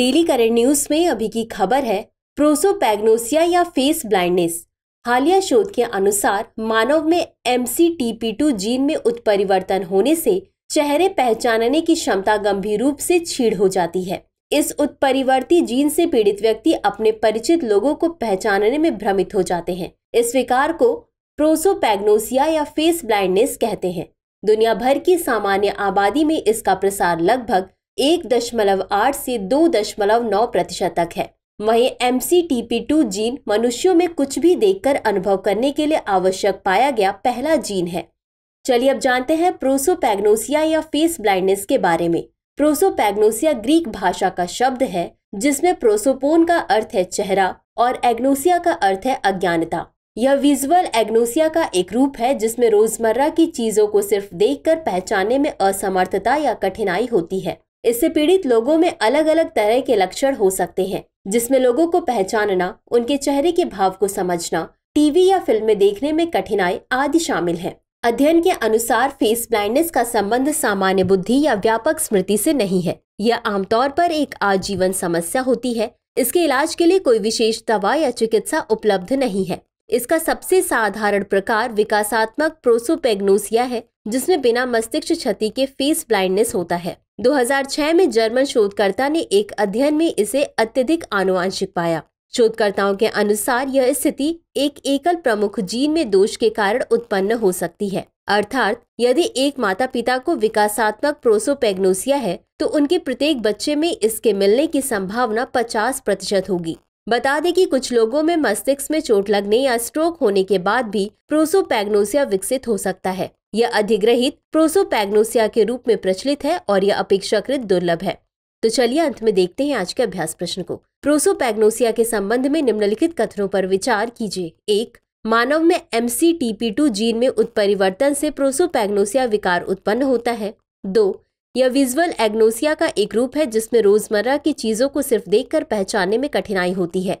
daily current news में अभी की खबर है प्रोसोपैग्नोसिया या फेस ब्लाइंडनेस हालिया शोध के अनुसार मानव में एम जीन में उत्परिवर्तन होने से चेहरे पहचानने की क्षमता गंभीर रूप से छीड़ हो जाती है इस उत्परिवर्ती जीन से पीड़ित व्यक्ति अपने परिचित लोगों को पहचानने में भ्रमित हो जाते हैं इस विकार को प्रोसोपैग्नोसिया या फेस ब्लाइंडनेस कहते हैं दुनिया भर की सामान्य आबादी में इसका प्रसार लगभग एक दशमलव आठ से दो दशमलव नौ प्रतिशत तक है वही एम टू जीन मनुष्यों में कुछ भी देखकर अनुभव करने के लिए आवश्यक पाया गया पहला जीन है चलिए अब जानते हैं प्रोसोपैग्नोसिया या फेस ब्लाइंडनेस के बारे में प्रोसोपैग्नोसिया ग्रीक भाषा का शब्द है जिसमें प्रोसोपोन का अर्थ है चेहरा और एग्नोसिया का अर्थ है अज्ञानता यह विजुअल एग्नोसिया का एक रूप है जिसमें रोजमर्रा की चीजों को सिर्फ देखकर पहचानने में असमर्थता या कठिनाई होती है इससे पीड़ित लोगों में अलग अलग तरह के लक्षण हो सकते हैं जिसमें लोगों को पहचानना उनके चेहरे के भाव को समझना टीवी या फिल्में देखने में कठिनाई आदि शामिल है अध्ययन के अनुसार फेस ब्लाइंडनेस का संबंध सामान्य बुद्धि या व्यापक स्मृति से नहीं है यह आमतौर पर एक आजीवन समस्या होती है इसके इलाज के लिए कोई विशेष दवा या चिकित्सा उपलब्ध नहीं है इसका सबसे साधारण प्रकार विकासात्मक प्रोसोपेग्नोसिया है जिसमें बिना मस्तिष्क क्षति के फेस ब्लाइंडनेस होता है 2006 में जर्मन शोधकर्ता ने एक अध्ययन में इसे अत्यधिक आनुवांशिक पाया शोधकर्ताओं के अनुसार यह स्थिति एक एकल प्रमुख जीन में दोष के कारण उत्पन्न हो सकती है अर्थात यदि एक माता पिता को विकासात्मक प्रोसोपेग्नोसिया है तो उनके प्रत्येक बच्चे में इसके मिलने की संभावना पचास प्रतिशत होगी बता दें कि कुछ लोगों में मस्तिष्क में चोट लगने या स्ट्रोक होने के बाद भी प्रोसोपैग्नोसिया विकसित हो सकता है यह अधिग्रहित प्रोसोपैग्नोसिया के रूप में प्रचलित है और यह अपेक्षाकृत दुर्लभ है तो चलिए अंत में देखते हैं आज के अभ्यास प्रश्न को प्रोसोपैग्नोसिया के संबंध में निम्नलिखित कथनों पर विचार कीजिए एक मानव में एम जीन में उत्परिवर्तन से प्रोसोपैग्नोसिया विकार उत्पन्न होता है दो यह विजुअल एग्नोसिया का एक रूप है जिसमें रोजमर्रा की चीजों को सिर्फ देखकर पहचानने में कठिनाई होती है